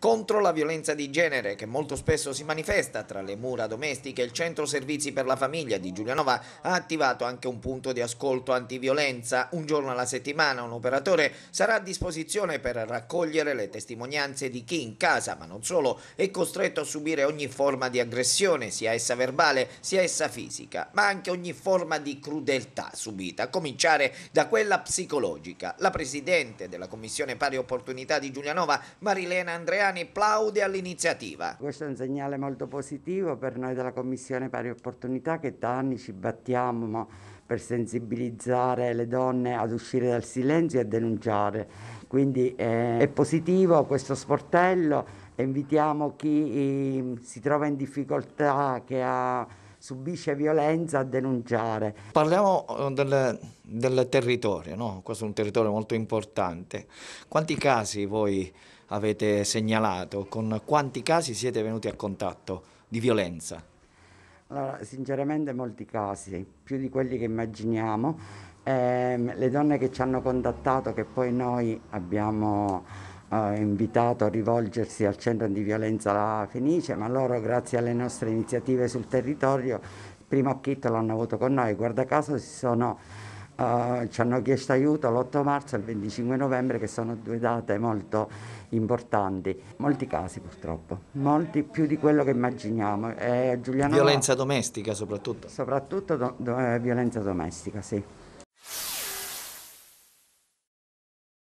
contro la violenza di genere che molto spesso si manifesta tra le mura domestiche. Il Centro Servizi per la Famiglia di Giulianova ha attivato anche un punto di ascolto antiviolenza. Un giorno alla settimana un operatore sarà a disposizione per raccogliere le testimonianze di chi in casa, ma non solo, è costretto a subire ogni forma di aggressione, sia essa verbale sia essa fisica, ma anche ogni forma di crudeltà subita, a cominciare da quella psicologica. La Presidente della Commissione Pari Opportunità di Giulianova, Marilena Andrea, Graziani plaude all'iniziativa. Questo è un segnale molto positivo per noi della Commissione Pari Opportunità che da anni ci battiamo per sensibilizzare le donne ad uscire dal silenzio e a denunciare. Quindi eh, è positivo questo sportello e invitiamo chi eh, si trova in difficoltà, che ha subisce violenza a denunciare. Parliamo eh, del, del territorio, no? questo è un territorio molto importante. Quanti casi voi avete segnalato? Con quanti casi siete venuti a contatto di violenza? Allora, sinceramente molti casi, più di quelli che immaginiamo. Eh, le donne che ci hanno contattato, che poi noi abbiamo invitato a rivolgersi al centro antiviolenza La Fenice, ma loro grazie alle nostre iniziative sul territorio primo acchitto l'hanno avuto con noi, guarda caso sono, eh, ci hanno chiesto aiuto l'8 marzo e il 25 novembre che sono due date molto importanti, molti casi purtroppo, molti più di quello che immaginiamo. Eh, violenza domestica soprattutto? Soprattutto do, do, eh, violenza domestica, sì.